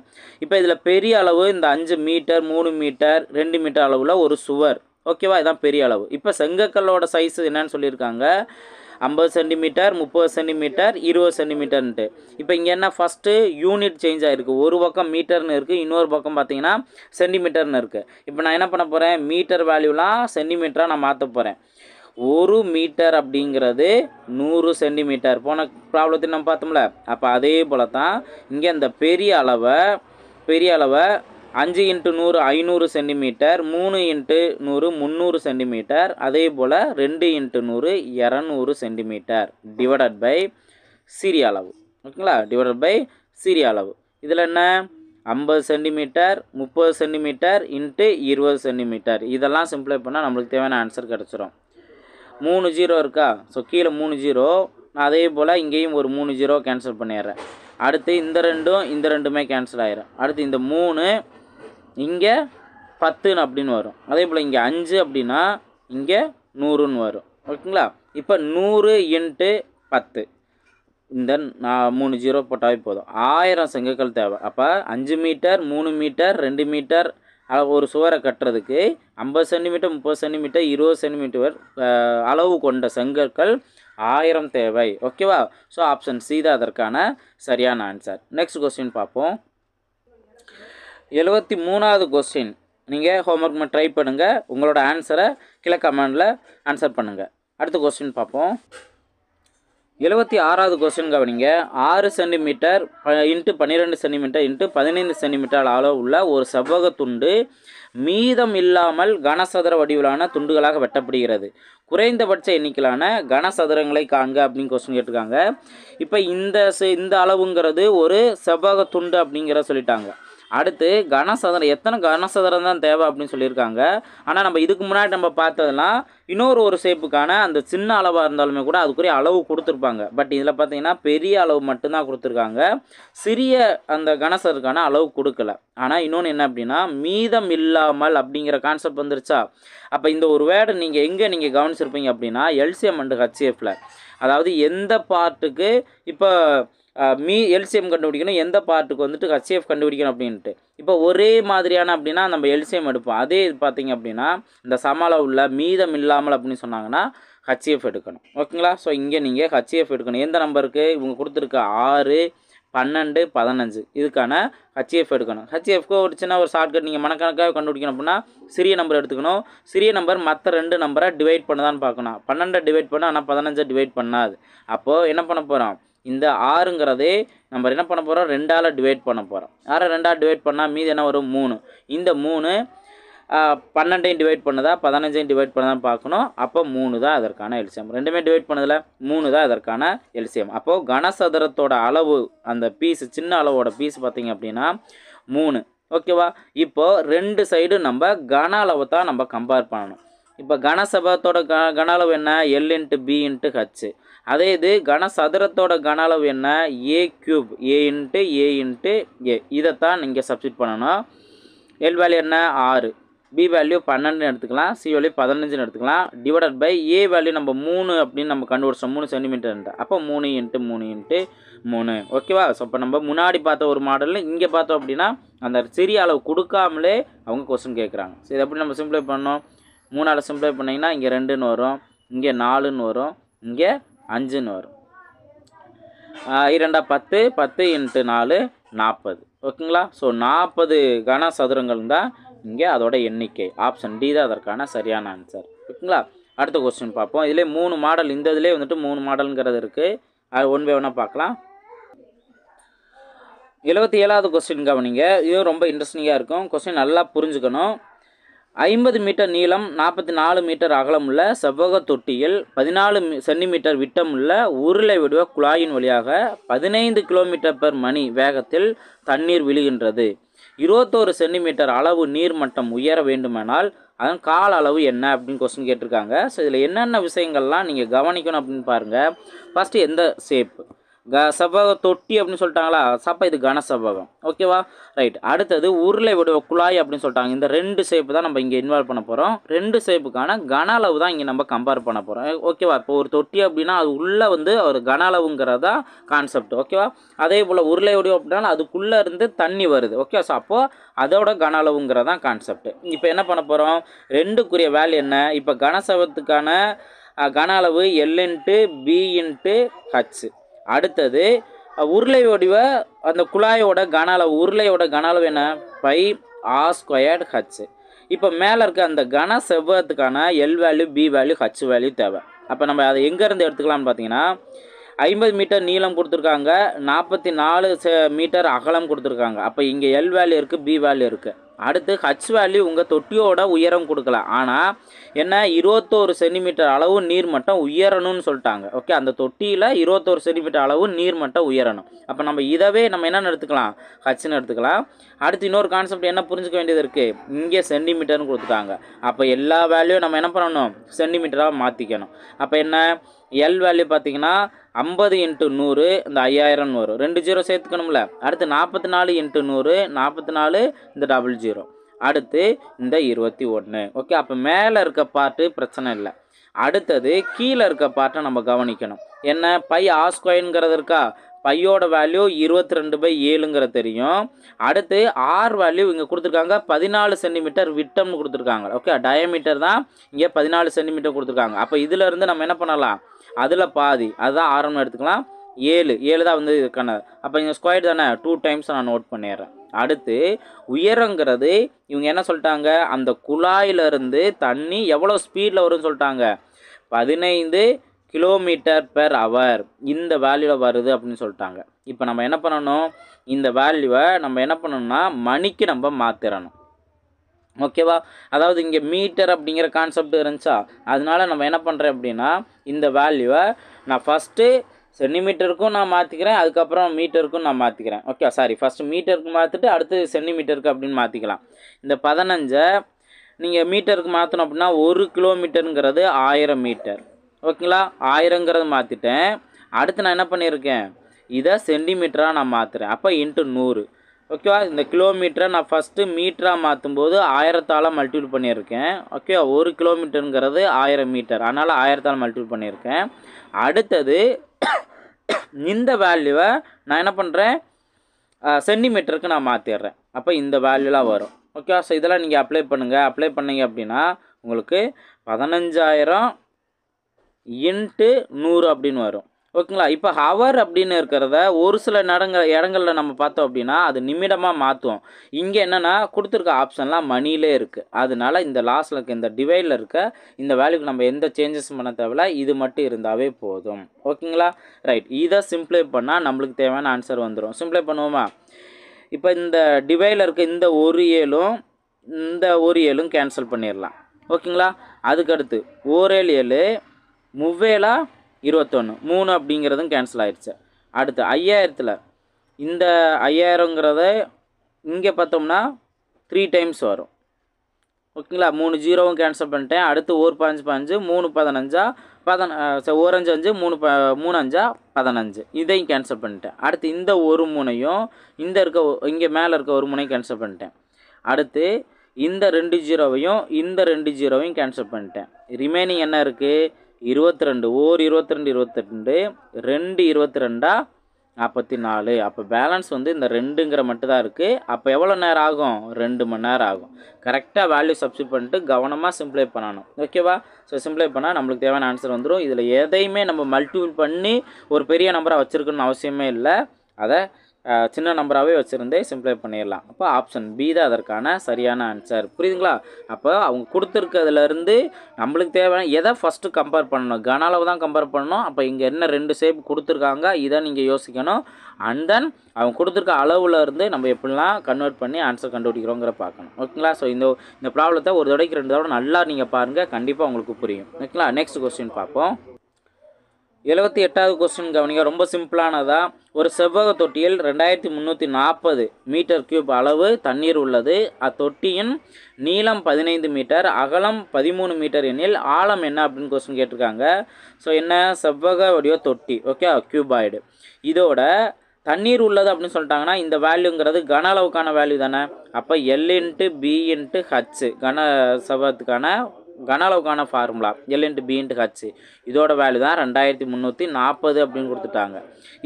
இப்போ இதில் பெரிய அளவு இந்த அஞ்சு மீட்டர் மூணு மீட்டர் ரெண்டு மீட்டர் அளவில் ஒரு சுவர் ஓகேவா இதான் பெரிய அளவு இப்போ செங்கக்கல்லோட சைஸ் என்னன்னு சொல்லியிருக்காங்க ஐம்பது சென்டிமீட்டர் முப்பது சென்டிமீட்டர் இருபது சென்டிமீட்டர்ன்ட்டு இப்போ இங்கே என்ன ஃபஸ்ட்டு யூனிட் சேஞ்ச் ஆகிருக்கு ஒரு பக்கம் மீட்டர்னு இருக்குது இன்னொரு பக்கம் பார்த்தீங்கன்னா சென்டிமீட்டர்னு இருக்குது இப்போ நான் என்ன பண்ண போகிறேன் மீட்டர் வேல்யூலாம் சென்டிமீட்டராக நான் மாற்ற போகிறேன் ஒரு மீட்டர் அப்படிங்கிறது நூறு சென்டிமீட்டர் போன ப்ராப்ளத்தை நம்ம பார்த்தோம்ல அப்போ அதே போல் தான் இங்கே அந்த பெரிய அளவை பெரிய அளவை அஞ்சு இன்ட்டு நூறு ஐநூறு சென்டிமீட்டர் மூணு இன்ட்டு நூறு முந்நூறு சென்டிமீட்டர் அதே போல் ரெண்டு இன்ட்டு நூறு இரநூறு சென்டிமீட்டர் டிவைடட் பை சிறிய அளவு ஓகேங்களா டிவைடட் பை சிறிய அளவு இதில் என்ன ஐம்பது சென்டிமீட்டர் முப்பது சென்டிமீட்டர் இன்ட்டு இருபது சென்டிமீட்டர் இதெல்லாம் சிம்ப்ளை பண்ணால் நம்மளுக்கு தேவையான ஆன்சர் கிடச்சிரும் மூணு ஜீரோ இருக்கா ஸோ கீழே மூணு ஜீரோ நான் அதே போல் இங்கேயும் ஒரு மூணு ஜீரோ கேன்சல் பண்ணிடுறேன் அடுத்து இந்த ரெண்டும் இந்த ரெண்டுமே கேன்சல் ஆகிடும் அடுத்து இந்த மூணு இங்கே பத்துன்னு அப்படின்னு வரும் அதே போல் இங்கே அஞ்சு அப்படின்னா இங்கே நூறுன்னு வரும் ஓகேங்களா இப்போ நூறு இன்ட்டு பத்து இந்த நான் மூணு ஜீரோ போட்டாவே போதும் ஆயிரம் செங்கற்கள் தேவை அப்போ அஞ்சு மீட்டர் மூணு மீட்டர் ரெண்டு மீட்டர் ஒரு சுவரை கட்டுறதுக்கு ஐம்பது சென்டிமீட்டர் முப்பது சென்டிமீட்டர் இருபது சென்டிமீட்டர் அளவு கொண்ட செங்கற்கள் ஆயிரம் தேவை ஓகேவா ஸோ ஆப்ஷன் சி தான் அதற்கான சரியான ஆன்சர் நெக்ஸ்ட் கொஸ்டின் பார்ப்போம் எழுபத்தி மூணாவது கொஸ்டின் நீங்கள் ஹோம்ஒர்க் மட்டும் ட்ரை பண்ணுங்கள் உங்களோட ஆன்சரை கீழே கமெண்டில் ஆன்சர் பண்ணுங்கள் அடுத்த கொஸ்டின் பார்ப்போம் எழுபத்தி ஆறாவது கொஸ்டின் கவனிங்க ஆறு சென்டிமீட்டர் ப இன்ட்டு பன்னிரெண்டு சென்டிமீட்டர் இன்ட்டு பதினைந்து சென்டிமீட்டர் அளவு உள்ள ஒரு செவ்வக துண்டு மீதம் இல்லாமல் கனசதுர வடிவிலான துண்டுகளாக வெட்டப்படுகிறது குறைந்தபட்ச எண்ணிக்கையிலான கனசதுரங்களை காண்க அப்படின்னு கொஸ்டின் கேட்டிருக்காங்க இப்போ இந்த இந்த அளவுங்கிறது ஒரு செவ்வக துண்டு அப்படிங்கிற சொல்லிட்டாங்க அடுத்து கனசதுரம் எத்தனை கனசதுரம் தான் தேவை அப்படின்னு சொல்லியிருக்காங்க ஆனால் நம்ம இதுக்கு முன்னாடி நம்ம பார்த்ததெல்லாம் இன்னொரு ஒரு ஷேப்புக்கான அந்த சின்ன அளவாக இருந்தாலுமே கூட அதுக்குரிய அளவு கொடுத்துருப்பாங்க பட் இதில் பார்த்தீங்கன்னா பெரிய அளவு மட்டும்தான் கொடுத்துருக்காங்க சிறிய அந்த கனசதுக்கான அளவு கொடுக்கல ஆனால் இன்னொன்று என்ன அப்படின்னா மீதம் இல்லாமல் அப்படிங்கிற கான்செப்ட் வந்துருச்சா அப்போ இந்த ஒரு வேர்டு நீங்கள் எங்கே நீங்கள் கவனிச்சிருப்பீங்க அப்படின்னா எல்சிஎம் அண்டு ஹச்சிஎஃப்பில் அதாவது எந்த பார்ட்டுக்கு இப்போ மீ எல்சிஎம் கண்டுபிடிக்கணும் எந்த பார்ட்டுக்கு வந்துட்டு ஹச்சிஎஃப் கண்டுபிடிக்கணும் அப்படின்ட்டு இப்போ ஒரே மாதிரியான அப்படின்னா நம்ம எல்சிஎம் எடுப்போம் அதே இது பார்த்திங்க அப்படின்னா இந்த சமால உள்ள மீதம் இல்லாமல் அப்படின்னு சொன்னாங்கன்னா ஹச்சிஎஃப் எடுக்கணும் ஓகேங்களா ஸோ இங்கே நீங்கள் ஹச்சிஎஃப் எடுக்கணும் எந்த நம்பருக்கு இவங்க கொடுத்துருக்க ஆறு பன்னெண்டு பதினஞ்சு இதுக்கான ஹச்எஃப் எடுக்கணும் ஹச்எஃப்க்கு ஒரு சின்ன ஒரு ஷார்ட்கட் நீங்கள் மனக்கணக்காக கண்டுபிடிக்கணும் அப்படின்னா சிறிய நம்பர் எடுத்துக்கணும் சிறிய நம்பர் மற்ற ரெண்டு நம்பரை டிவைட் பண்ணதான்னு பார்க்கணும் பன்னெண்டை டிவைட் பண்ணால் ஆனால் பதினஞ்சை டிவைட் பண்ணாது அப்போது என்ன பண்ண போகிறோம் இந்த ஆறுங்கிறதே நம்ம என்ன பண்ண போகிறோம் ரெண்டால் டிவைட் பண்ண போகிறோம் ஆறு ரெண்டாக டிவைட் பண்ணால் மீது என்ன வரும் மூணு இந்த மூணு பன்னெண்டையும் டிவைட் பண்ணதா பதினஞ்சையும் டிவைட் பண்ணதான் பார்க்கணும் அப்போ மூணு தான் அதற்கான எல்சியம் ரெண்டுமே டிவைட் பண்ணதில் மூணு தான் அதற்கான எல்சியம் அப்போது கனசதுரத்தோட அளவு அந்த பீஸ் சின்ன அளவோட பீஸ் பார்த்திங்க அப்படின்னா மூணு ஓகேவா இப்போது ரெண்டு சைடும் நம்ம கன அளவை தான் நம்ம கம்பேர் பண்ணணும் இப்போ கனசபத்தோட க கன அளவு என்ன L into B into H அதே இது கனசதுரத்தோட கன அளவு என்ன A cube A into A into A இதைத்தான் நீங்கள் சப்ஸ்டிட் பண்ணணும் எல் வேல்யூ என்ன ஆறு பி வேல்யூ பன்னெண்டுன்னு எடுத்துக்கலாம் சி வேல்யூ பதினஞ்சுன்னு எடுத்துக்கலாம் டிவைடட் பை ஏ வேல்யூ நம்ம மூணு அப்படின்னு நம்ம கண்டுபிடிச்சோம் மூணு சென்டிமீட்டர்ன்ட்டு அப்போ மூணு இன்ட்டு மூணு இன்ட்டு மூணு ஓகேவா ஸோ இப்போ நம்ம முன்னாடி பார்த்த ஒரு மாடலில் இங்கே பார்த்தோம் அப்படின்னா அந்த சிறிய அளவு கொடுக்காமலே அவங்க கொஸ்டின் கேட்குறாங்க சரி எப்படி நம்ம சிம்பிளை பண்ணோம் மூணால் சிம்ப்ளை பண்ணிங்கன்னா இங்கே ரெண்டுன்னு வரும் இங்கே நாலுன்னு வரும் இங்கே அஞ்சுன்னு வரும் இரண்டா பத்து பத்து இன்ட்டு நாலு நாற்பது ஓகேங்களா ஸோ நாற்பது கன சதுரங்கள் தான் இங்கே அதோட எண்ணிக்கை ஆப்ஷன் டி தான் அதற்கான சரியான ஆன்சர் ஓகேங்களா அடுத்த கொஸ்டின் பார்ப்போம் இதிலே மூணு மாடல் இந்த இதிலே வந்துட்டு மூணு மாடலுங்கிறது இருக்குது அது ஒன் பை ஒன்றா பார்க்கலாம் எழுபத்தி ஏழாவது கொஸ்டின் கவனிங்க இதுவும் ரொம்ப இன்ட்ரெஸ்டிங்காக இருக்கும் கொஸ்டின் நல்லா புரிஞ்சுக்கணும் ஐம்பது மீட்டர் நீளம் நாற்பத்தி நாலு மீட்டர் அகலமுள்ள செவ்வக தொட்டியில் பதினாலு சென்டிமீட்டர் விட்டமுள்ள உருளை விடுவ குழாயின் வழியாக பதினைந்து கிலோமீட்டர் பெர் மணி வேகத்தில் தண்ணீர் விழுகின்றது இருபத்தோரு சென்டிமீட்டர் அளவு நீர் மட்டம் உயர வேண்டுமானால் அதன் கால அளவு என்ன அப்படின்னு கொஸ்டின் கேட்டிருக்காங்க ஸோ இதில் என்னென்ன விஷயங்கள்லாம் நீங்கள் கவனிக்கணும் அப்படின்னு பாருங்கள் ஃபஸ்ட்டு எந்த ஷேப் க செவ்வக தொட்டி அப்படின்னு சொல்லிட்டாங்களா சப்ப இது கன செவ்வகம் ஓகேவா ரைட் அடுத்தது உருளை விடுவ குழாய் அப்படின்னு சொல்லிட்டாங்க இந்த ரெண்டு ஷேப்பு தான் நம்ம இங்கே இன்வால்வ் பண்ண போகிறோம் ரெண்டு ஷேப்புக்கான கன அளவு தான் இங்கே நம்ம கம்பேர் பண்ண போகிறோம் ஓகேவா இப்போ ஒரு தொட்டி அப்படின்னா அது உள்ளே வந்து ஒரு கன தான் கான்செப்ட் ஓகேவா அதே போல் உருளை வடிவம் அப்படின்னா அதுக்குள்ளே இருந்து தண்ணி வருது ஓகேவா ஸோ அப்போது அதோட கன அளவுங்கிறதா கான்செப்ட் இப்போ என்ன பண்ண போகிறோம் ரெண்டுக்குரிய வேல்யூ என்ன இப்போ கனசவத்துக்கான கன அளவு L into B into H அடுத்தது உருளை வடிவ அந்த குழாயோட கன அளவு உருளையோட கன அளவு என்ன பை ஆர் ஸ்கொயர்டு ஹச் இப்போ மேலே இருக்க அந்த கன செவ்வகத்துக்கான L value B value H value தேவை அப்போ நம்ம அதை எங்கேருந்து எடுத்துக்கலாம்னு பார்த்தீங்கன்னா ஐம்பது மீட்டர் நீளம் கொடுத்துருக்காங்க நாற்பத்தி நாலு மீட்டர் அகலம் கொடுத்துருக்காங்க அப்போ இங்கே எல் வேல்யூ இருக்குது பி வேல்யூ இருக்குது அடுத்து ஹச் வேல்யூ உங்கள் தொட்டியோட உயரம் கொடுக்கலாம் ஆனால் என்ன இருபத்தோரு சென்டிமீட்டர் அளவு நீர்மட்டம் உயரணும்னு சொல்லிட்டாங்க ஓகே அந்த தொட்டியில் இருபத்தோரு சென்டிமீட்டர் அளவு நீர்மட்டம் உயரணும் அப்போ நம்ம இதவே நம்ம என்ன எடுத்துக்கலாம் ஹச்னு எடுத்துக்கலாம் அடுத்து இன்னொரு கான்செப்ட் என்ன புரிஞ்சுக்க வேண்டியது இருக்குது இங்கே சென்டிமீட்டர்னு கொடுத்துட்டாங்க அப்போ எல்லா வேல்யூ நம்ம என்ன பண்ணணும் சென்டிமீட்டராக மாற்றிக்கணும் அப்போ என்ன எல் வேல்யூ பார்த்தீங்கன்னா ஐம்பது இன்ட்டு நூறு இந்த ஐயாயிரம்னு வரும் ரெண்டு ஜீரோ சேர்த்துக்கணும்ல அடுத்து நாற்பத்தி நாலு இன்ட்டு நூறு நாற்பத்தி நாலு இந்த டபுள் ஜீரோ அடுத்து இந்த இருபத்தி ஒன்று ஓகே அப்போ மேலே இருக்க பாட்டு பிரச்சனை இல்லை அடுத்தது கீழே இருக்க பாட்டை நம்ம கவனிக்கணும் என்ன பை ஆஸ்கொயின்ங்கிறது இருக்கா பையோட வேல்யூ இருபத்தி ரெண்டு பை ஏழுங்கிற தெரியும் அடுத்து ஆர் வேல்யூ இங்கே கொடுத்துருக்காங்க பதினாலு சென்டிமீட்டர் விட்டம்னு கொடுத்துருக்காங்க ஓகே டயமீட்டர் தான் இங்கே பதினாலு சென்டிமீட்டர் கொடுத்துருக்காங்க அப்போ இதிலேருந்து நம்ம என்ன பண்ணலாம் அதில் பாதி அதுதான் ஆரம்பம் எடுத்துக்கலாம் ஏழு ஏழு தான் வந்து இதுக்கான அப்போ இங்கே ஸ்கொயர் தானே டூ டைம்ஸ் நான் நோட் பண்ணிடுறேன் அடுத்து உயரங்கிறது இவங்க என்ன சொல்லிட்டாங்க அந்த குழாயிலிருந்து தண்ணி எவ்வளோ ஸ்பீடில் வரும்னு சொல்லிட்டாங்க பதினைந்து கிலோமீட்டர் பெர் ஹவர் இந்த வேல்யூவில் வருது அப்படின்னு சொல்லிட்டாங்க இப்போ நம்ம என்ன பண்ணணும் இந்த வேல்யூவை நம்ம என்ன பண்ணணும்னா மணிக்கு நம்ம மாற்றிடணும் ஓகேவா அதாவது இங்கே மீட்டர் அப்படிங்கிற கான்செப்ட் இருந்துச்சா அதனால் நம்ம என்ன பண்ணுறேன் அப்படின்னா இந்த வேல்யூவை நான் ஃபஸ்ட்டு சென்டிமீட்டருக்கும் நான் மாற்றிக்கிறேன் அதுக்கப்புறம் மீட்டருக்கும் நான் மாற்றிக்கிறேன் ஓகே சாரி ஃபஸ்ட்டு மீட்டருக்கு மாற்றிட்டு அடுத்து சென்டிமீட்டருக்கு அப்படின்னு மாற்றிக்கலாம் இந்த பதினஞ்சை நீங்கள் மீட்டருக்கு மாற்றணும் அப்படின்னா ஒரு கிலோமீட்டருங்கிறது ஆயிரம் மீட்டர் ஓகேங்களா ஆயிரங்கிறது மாற்றிட்டேன் அடுத்து நான் என்ன பண்ணியிருக்கேன் இதை சென்டிமீட்டராக நான் மாற்றுறேன் அப்போ இன்ட்டு நூறு ஓகேவா இந்த கிலோமீட்டரை நான் ஃபஸ்ட்டு மீட்டராக மாற்றும் போது ஆயிரத்தால் மல்டிபிள் பண்ணியிருக்கேன் ஓகேவா ஒரு கிலோமீட்டருங்கிறது ஆயிரம் மீட்டர் அதனால் ஆயிரத்தால் மல்டிபிள் பண்ணியிருக்கேன் அடுத்தது இந்த வேல்யூவை நான் என்ன பண்ணுறேன் சென்டிமீட்டருக்கு நான் மாற்றிடுறேன் அப்போ இந்த வேல்யூலாம் வரும் ஓகேவா ஸோ இதெல்லாம் நீங்கள் அப்ளை பண்ணுங்கள் அப்ளை பண்ணீங்க அப்படின்னா உங்களுக்கு பதினஞ்சாயிரம் இன்ட்டு நூறு அப்படின்னு வரும் ஓகேங்களா இப்போ ஹவர் அப்படின்னு இருக்கிறத ஒரு சில நடங்க இடங்களில் நம்ம பார்த்தோம் அப்படின்னா அது நிமிடமாக மாற்றுவோம் இங்கே என்னென்னா கொடுத்துருக்க ஆப்ஷன்லாம் மணிலே இருக்குது அதனால இந்த லாஸ்டில் இருக்க இந்த டிவைடில் இருக்க இந்த வேல்யூக்கு நம்ம எந்த சேஞ்சஸ் பண்ண தேவையில்ல இது மட்டும் இருந்தாவே போதும் ஓகேங்களா ரைட் இதை சிம்ப்ளை பண்ணால் நம்மளுக்கு தேவையான ஆன்சர் வந்துடும் சிம்ப்ளை பண்ணுவோமா இப்போ இந்த டிவைடில் இருக்க இந்த ஒரு ஏழும் இந்த ஒரு ஏழும் கேன்சல் பண்ணிடலாம் ஓகேங்களா அதுக்கடுத்து ஓரேழு ஏழு முவ்வேலா இருபத்தொன்று மூணு அப்படிங்கிறதும் கேன்சல் ஆயிடுச்சு அடுத்து ஐயாயிரத்தில் இந்த ஐயாயிரங்கிறத இங்கே பார்த்தோம்னா த்ரீ டைம்ஸ் வரும் ஓகேங்களா மூணு ஜீரோவும் கேன்சல் பண்ணிட்டேன் அடுத்து ஒரு பாஞ்சு பாஞ்சு மூணு பதினஞ்சா பதன ஒரு அஞ்சு அஞ்சு மூணு ப மூணு அஞ்சா பதினஞ்சு இதையும் கேன்சல் பண்ணிட்டேன் அடுத்து இந்த ஒரு முனையும் இந்த இருக்க இங்கே மேலே இருக்க ஒரு முனையும் கேன்சல் பண்ணிட்டேன் அடுத்து இந்த ரெண்டு ஜீரோவையும் இந்த ரெண்டு ஜீரோவையும் கேன்சல் பண்ணிட்டேன் ரிமைனிங் என்ன இருக்குது இருபத்தி ரெண்டு ஓர் இருபத்தி ரெண்டு இருபத்தி ரெண்டு ரெண்டு இருபத்தி ரெண்டா நாற்பத்தி நாலு அப்போ பேலன்ஸ் வந்து இந்த ரெண்டுங்கிற மட்டும்தான் இருக்குது அப்போ எவ்வளோ நேரம் ஆகும் ரெண்டு மணி நேரம் ஆகும் கரெக்டாக வேல்யூ சப்ஸ்டியூட் பண்ணிட்டு கவனமாக சிம்ப்ளை பண்ணணும் ஓகேவா ஸோ சிம்ப்ளை பண்ணால் நம்மளுக்கு தேவையான ஆன்சர் வந்துடும் இதில் எதையுமே நம்ம மல்டிபிள் பண்ணி ஒரு பெரிய நம்பராக வச்சுருக்கணும்னு அவசியமே இல்லை அதை சின்ன நம்பராகவே வச்சுருந்தே சிம்ப்ளை பண்ணிடலாம் அப்போ ஆப்ஷன் பி தான் அதற்கான சரியான ஆன்சர் புரியுதுங்களா அப்போ அவங்க கொடுத்துருக்கிறதுலேருந்து நம்மளுக்கு தேவையான எதை ஃபஸ்ட்டு கம்பேர் பண்ணணும் கன அளவு தான் கம்பேர் பண்ணணும் அப்போ இங்கே என்ன ரெண்டு ஷேப் கொடுத்துருக்காங்க இதை நீங்கள் யோசிக்கணும் அண்ட் தென் அவங்க கொடுத்துருக்க அளவில் இருந்து நம்ம எப்படிலாம் கன்வெர்ட் பண்ணி ஆன்சர் கண்டுபிடிக்கிறோங்கிற பார்க்கணும் ஓகேங்களா ஸோ இந்த இந்த ப்ராப்ளத்தை ஒரு தடவைக்கு ரெண்டு தடவை நல்லா நீங்கள் பாருங்கள் கண்டிப்பாக உங்களுக்கு புரியும் ஓகேங்களா நெக்ஸ்ட் கொஸ்டின் பார்ப்போம் எழுபத்தி எட்டாவது கொஸ்டின் கவனிங்க ரொம்ப சிம்பிளானதாக ஒரு செவ்வக தொட்டியில் ரெண்டாயிரத்தி முந்நூற்றி நாற்பது மீட்டர் கியூப் அளவு தண்ணீர் உள்ளது அத்தொட்டியின் நீளம் பதினைந்து மீட்டர் அகலம் பதிமூணு மீட்டர் எனில் ஆழம் என்ன அப்படின்னு கொஸ்டின் கேட்டிருக்காங்க ஸோ என்ன செவ்வக வடிவ தொட்டி ஓகே கியூபாய்டு இதோட தண்ணீர் உள்ளது அப்படின்னு சொல்லிட்டாங்கன்னா இந்த வேல்யூங்கிறது கன அளவுக்கான வேல்யூ தானே அப்போ L into B into H கன செவ்வத்துக்கான கன அளவுக்கான formula L into B into H இதோட வேல்யூ தான் ரெண்டாயிரத்தி முந்நூற்றி நாற்பது அப்படின்னு கொடுத்துட்டாங்க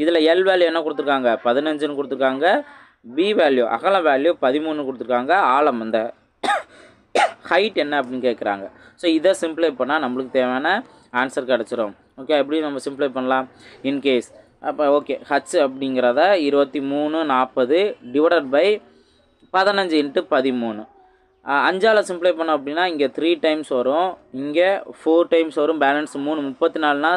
இதில் எல் வேல்யூ என்ன கொடுத்துருக்காங்க பதினஞ்சுன்னு கொடுத்துருக்காங்க பி வேல்யூ அகல வேல்யூ பதிமூணு கொடுத்துருக்காங்க ஆழம் அந்த ஹைட் என்ன அப்படின்னு கேட்குறாங்க ஸோ இதை சிம்ப்ளை பண்ணால் நம்மளுக்கு தேவையான ஆன்சர் கிடச்சிரும் ஓகே எப்படி நம்ம சிம்ப்ளை பண்ணலாம் இன்கேஸ் அப்போ ஓகே ஹச் அப்படிங்கிறத இருபத்தி மூணு நாற்பது டிவைடட் பை பதினஞ்சு இன்ட்டு பதிமூணு அஞ்சாவில் சிம்ப்ளை பண்ணோம் அப்படின்னா இங்கே த்ரீ டைம்ஸ் வரும் இங்கே ஃபோர் டைம்ஸ் வரும் பேலன்ஸ் மூணு முப்பத்தி நாலுனா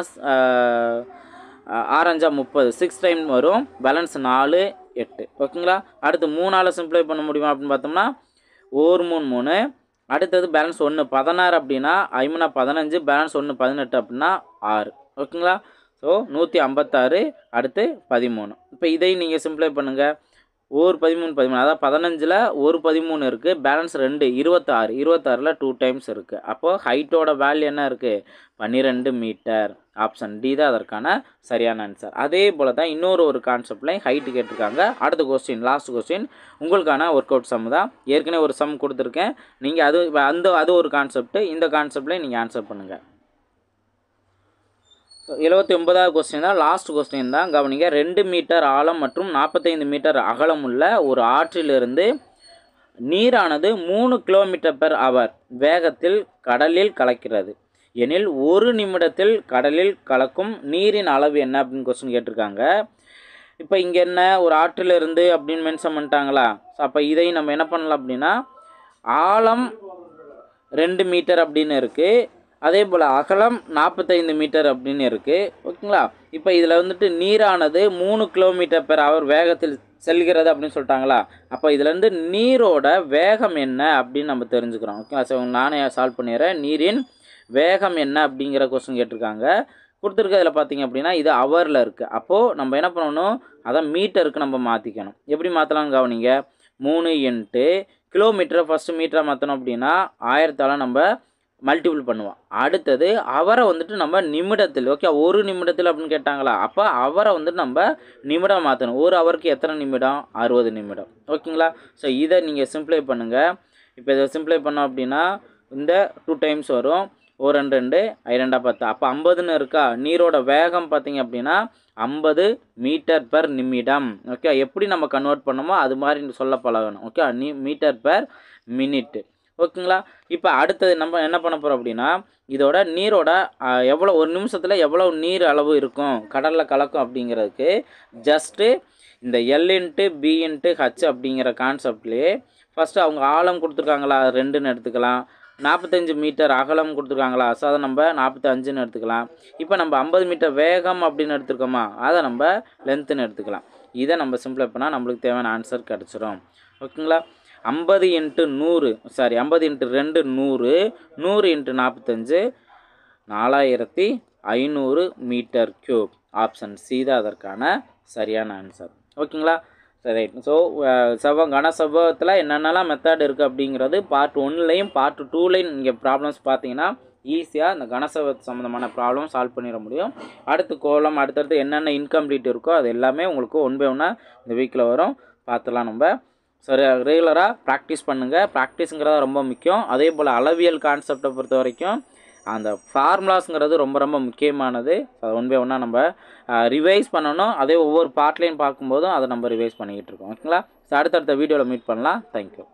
ஆறஞ்சா முப்பது சிக்ஸ் டைம் வரும் பேலன்ஸ் நாலு எட்டு ஓகேங்களா அடுத்து மூணால் சிம்ப்ளை பண்ண முடியுமா அப்படின்னு பார்த்தோம்னா ஓர் மூணு மூணு அடுத்தது பேலன்ஸ் ஒன்று பதினாறு அப்படின்னா ஐமுனா பதினஞ்சு பேலன்ஸ் ஒன்று பதினெட்டு அப்படின்னா ஆறு ஓகேங்களா ஸோ நூற்றி ஐம்பத்தாறு அடுத்து பதிமூணு இப்போ இதையும் நீங்கள் சிம்ப்ளை பண்ணுங்கள் ஒரு பதிமூணு பதிமூணு அதாவது பதினஞ்சில் ஒரு பதிமூணு இருக்குது பேலன்ஸ் ரெண்டு இருபத்தாறு இருபத்தாறில் டூ டைம்ஸ் இருக்குது அப்போது ஹைட்டோட வேல்யூ என்ன இருக்குது பன்னிரெண்டு மீட்டர் ஆப்ஷன் டி தான் அதற்கான சரியான ஆன்சர் அதே போல் தான் இன்னொரு ஒரு கான்செப்ட்லையும் ஹைட்டு கேட்டிருக்காங்க அடுத்த கொஸ்டின் லாஸ்ட் கொஸ்டின் உங்களுக்கான ஒர்க் அவுட் சம் தான் ஏற்கனவே ஒரு சம் கொடுத்துருக்கேன் நீங்கள் அது அந்த அது ஒரு கான்செப்ட்டு இந்த கான்செப்ட்லேயும் நீங்கள் ஆன்சர் பண்ணுங்கள் ஸோ எழுபத்தி ஒன்பதாவது கொஸ்டின் தான் லாஸ்ட் கொஸ்டின் தான் கவனிங்க ரெண்டு மீட்டர் ஆழம் மற்றும் நாற்பத்தைந்து மீட்டர் அகலம் உள்ள ஒரு ஆற்றிலிருந்து நீரானது மூணு கிலோமீட்டர் பெர் அவர் வேகத்தில் கடலில் கலக்கிறது எனில் ஒரு நிமிடத்தில் கடலில் கலக்கும் நீரின் அளவு என்ன அப்படின்னு கொஸ்டின் கேட்டிருக்காங்க இப்போ இங்கே என்ன ஒரு ஆற்றிலிருந்து அப்படின்னு மென்ஷன் பண்ணிட்டாங்களா அப்போ இதை நம்ம என்ன பண்ணலாம் அப்படின்னா ஆழம் ரெண்டு மீட்டர் அப்படின்னு இருக்குது அதே போல் அகலம் நாற்பத்தைந்து மீட்டர் அப்படின்னு இருக்குது ஓகேங்களா இப்போ இதில் வந்துட்டு நீரானது மூணு கிலோமீட்டர் பெற அவர் வேகத்தில் செல்கிறது அப்படின்னு சொல்லிட்டாங்களா அப்போ இதுலேருந்து நீரோட வேகம் என்ன அப்படின்னு நம்ம தெரிஞ்சுக்கிறோம் ஓகேங்களா சரி நானே சால்வ் பண்ணிடுறேன் நீரின் வேகம் என்ன அப்படிங்கிற கொஸ்டின் கேட்டிருக்காங்க கொடுத்துருக்கிறதுல பார்த்தீங்க அப்படின்னா இது அவரில் இருக்குது அப்போது நம்ம என்ன பண்ணணும் அதான் மீட்டருக்கு நம்ம மாற்றிக்கணும் எப்படி மாற்றலாம்னு கவனிங்க மூணு எண்டு கிலோமீட்டரை ஃபஸ்ட்டு மீட்டரை மாற்றணும் அப்படின்னா ஆயிரத்தால் நம்ம மல்டிபிள் பண்ணுவோம் அடுத்தது அவரை வந்துட்டு நம்ம நிமிடத்தில் ஓகே ஒரு நிமிடத்தில் அப்படின்னு கேட்டாங்களா அப்போ அவரை வந்துட்டு நம்ம நிமிடம் மாற்றணும் ஒரு அவருக்கு எத்தனை நிமிடம் அறுபது நிமிடம் ஓகேங்களா ஸோ இதை நீங்கள் சிம்ப்ளை பண்ணுங்கள் இப்போ இதை சிம்ப்ளை பண்ணோம் அப்படின்னா இந்த டூ டைம்ஸ் வரும் ஒரு ரெண்டு ரெண்டு ரெண்டா பத்து அப்போ ஐம்பதுன்னு இருக்கா நீரோட வேகம் பார்த்தீங்க அப்படின்னா ஐம்பது மீட்டர் பெர் நிமிடம் ஓகே எப்படி நம்ம கன்வெர்ட் பண்ணோமோ அது மாதிரி சொல்ல பழகணும் ஓகே நீ மீட்டர் பெர் மினிட் ஓகேங்களா இப்போ அடுத்தது நம்ம என்ன பண்ண போகிறோம் அப்படின்னா இதோட நீரோட எவ்வளோ ஒரு நிமிஷத்தில் எவ்வளோ நீர் அளவு இருக்கும் கடலில் கலக்கும் அப்படிங்கிறதுக்கு ஜஸ்ட்டு இந்த L into B into H அப்படிங்கிற கான்செப்ட்லேயே ஃபஸ்ட்டு அவங்க ஆழம் கொடுத்துருக்காங்களா ரெண்டுன்னு எடுத்துக்கலாம் நாற்பத்தஞ்சு மீட்டர் அகலம் கொடுத்துருக்காங்களா ஸோ அதை நம்ம நாற்பத்தஞ்சுன்னு எடுத்துக்கலாம் இப்போ நம்ம ஐம்பது மீட்டர் வேகம் அப்படின்னு எடுத்துருக்கோமா அதை நம்ம லென்த்துன்னு எடுத்துக்கலாம் இதை நம்ம சிம்பிளாக பண்ணால் நம்மளுக்கு தேவையான ஆன்சர் கிடச்சிரும் ஓகேங்களா ஐம்பது இன்ட்டு நூறு சாரி ஐம்பது இன்ட்டு ரெண்டு நூறு நூறு இன்ட்டு நாற்பத்தஞ்சு நாலாயிரத்தி ஐநூறு மீட்டர் க்யூப் ஆப்ஷன் சி தான் அதற்கான சரியான ஆன்சர் ஓகேங்களா சரி ரைட் ஸோ செவ்வம் கன செவ்வகத்தில் என்னென்னலாம் மெத்தட் இருக்குது அப்படிங்கிறது பார்ட் ஒன்லையும் பார்ட் டூலையும் நீங்கள் ப்ராப்ளம்ஸ் பார்த்தீங்கன்னா ஈஸியாக இந்த கனசவத் சம்மந்தமான ப்ராப்ளம் சால்வ் பண்ணிட முடியும் அடுத்து கோலம் அடுத்தடுத்து என்னென்ன இன்கம்ப்ளீட் இருக்கோ அது எல்லாமே உங்களுக்கு ஒன் பை ஒன்னாக இந்த வீக்கில் வரும் பார்த்துலாம் நம்ம சரி ரெகுலராக ப்ராக்டிஸ் பண்ணுங்கள் ப்ராக்டிஸுங்கிறது ரொம்ப முக்கியம் அதே போல் அளவியல் கான்செப்டை பொறுத்த வரைக்கும் அந்த ஃபார்முலாஸுங்கிறது ரொம்ப ரொம்ப முக்கியமானது அதை ஒன் ஒன்றா ஒன்னாக நம்ம ரிவைஸ் பண்ணணும் அதே ஒவ்வொரு பார்ட்லேயும் பார்க்கும்போதும் அதை நம்ம ரிவைஸ் பண்ணிக்கிட்டு இருக்கோம் ஓகேங்களா அடுத்தடுத்த வீடியோவில் மீட் பண்ணலாம் தேங்க்யூ